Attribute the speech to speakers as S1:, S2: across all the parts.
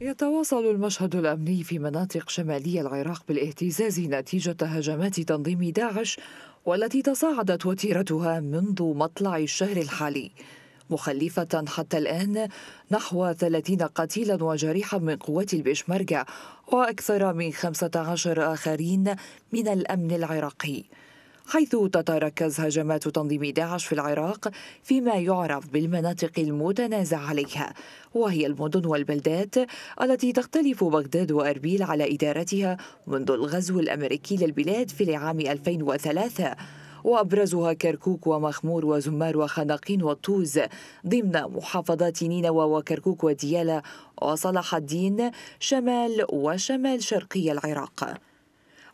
S1: يتواصل المشهد الأمني في مناطق شمالي العراق بالاهتزاز نتيجة هجمات تنظيم داعش والتي تصاعدت وتيرتها منذ مطلع الشهر الحالي مخلفة حتى الآن نحو 30 قتيلا وجريحا من قوات البشمركة وأكثر من 15 آخرين من الأمن العراقي حيث تتركز هجمات تنظيم داعش في العراق فيما يعرف بالمناطق المتنازع عليها وهي المدن والبلدات التي تختلف بغداد وأربيل على إدارتها منذ الغزو الأمريكي للبلاد في العام 2003 وأبرزها كركوك ومخمور وزمار وخناقين والطوز ضمن محافظات نينوى وكركوك وديالة وصلاح الدين شمال وشمال شرقي العراق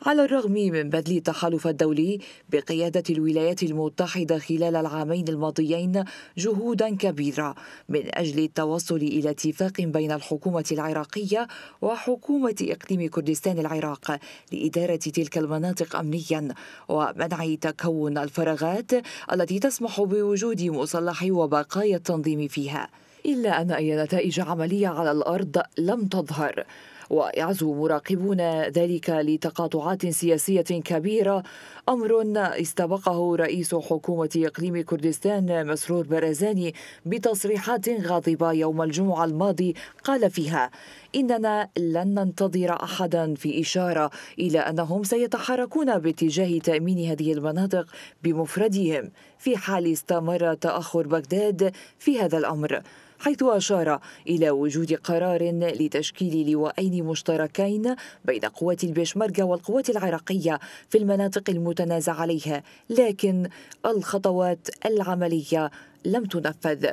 S1: على الرغم من بذل التحالف الدولي بقيادة الولايات المتحدة خلال العامين الماضيين جهودا كبيرة من أجل التوصل إلى اتفاق بين الحكومة العراقية وحكومة إقليم كردستان العراق لإدارة تلك المناطق أمنيا ومنع تكون الفراغات التي تسمح بوجود مسلح وبقايا التنظيم فيها إلا أن أي نتائج عملية على الأرض لم تظهر ويعزو مراقبون ذلك لتقاطعات سياسية كبيرة أمر استبقه رئيس حكومة إقليم كردستان مسرور برزاني بتصريحات غاضبة يوم الجمعة الماضي قال فيها إننا لن ننتظر أحدا في إشارة إلى أنهم سيتحركون باتجاه تأمين هذه المناطق بمفردهم في حال استمر تأخر بغداد في هذا الأمر حيث أشار إلى وجود قرار لتشكيل لواءين مشتركين بين قوات البشمركة والقوات العراقية في المناطق المتنازع عليها لكن الخطوات العملية لم تنفذ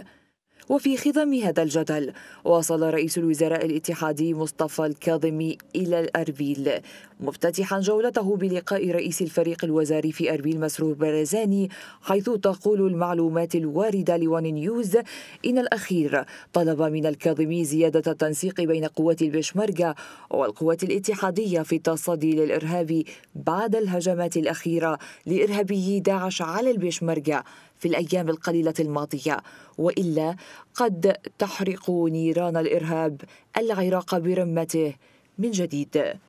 S1: وفي خضم هذا الجدل وصل رئيس الوزراء الاتحادي مصطفى الكاظمي إلى الأربيل مفتتحا جولته بلقاء رئيس الفريق الوزاري في أربيل مسرور برزاني حيث تقول المعلومات الواردة لوان نيوز إن الأخير طلب من الكاظمي زيادة التنسيق بين قوات البشمركة والقوات الاتحادية في التصدي للإرهاب بعد الهجمات الأخيرة لإرهابيي داعش على البشمركة في الأيام القليلة الماضية وإلا قد تحرق نيران الإرهاب العراق برمته من جديد